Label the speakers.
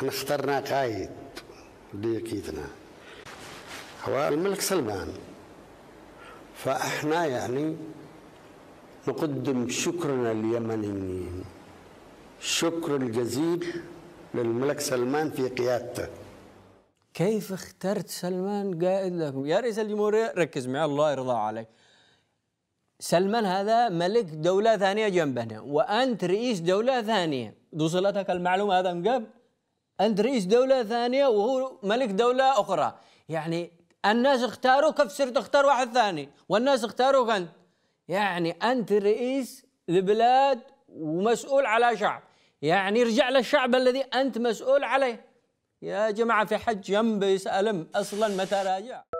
Speaker 1: احنا اخترنا قايد يكيدنا هو الملك سلمان فاحنا يعني نقدم شكرنا اليمنيين شكر الجزيل للملك سلمان في قيادته
Speaker 2: كيف اخترت سلمان قائد لكم يا رئيس الجمهورية ركز معي الله يرضى عليك سلمان هذا ملك دولة ثانية جنبنا وأنت رئيس دولة ثانية وصلتك المعلومة هذا من قبل انت رئيس دوله ثانيه وهو ملك دوله اخرى يعني الناس اختاروك كيف صرت تختار واحد ثاني والناس اختاروك انت يعني انت رئيس لبلاد ومسؤول على شعب يعني ارجع للشعب الذي انت مسؤول عليه يا جماعه في حج جنبي يسالم اصلا متى راجع